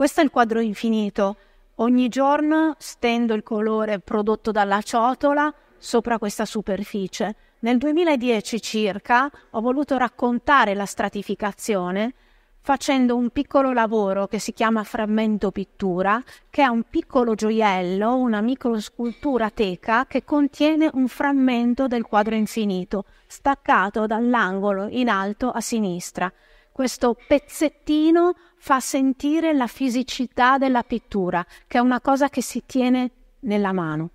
Questo è il quadro infinito. Ogni giorno stendo il colore prodotto dalla ciotola sopra questa superficie. Nel 2010 circa ho voluto raccontare la stratificazione facendo un piccolo lavoro che si chiama Frammento Pittura, che è un piccolo gioiello, una microscultura teca che contiene un frammento del quadro infinito, staccato dall'angolo in alto a sinistra questo pezzettino fa sentire la fisicità della pittura, che è una cosa che si tiene nella mano.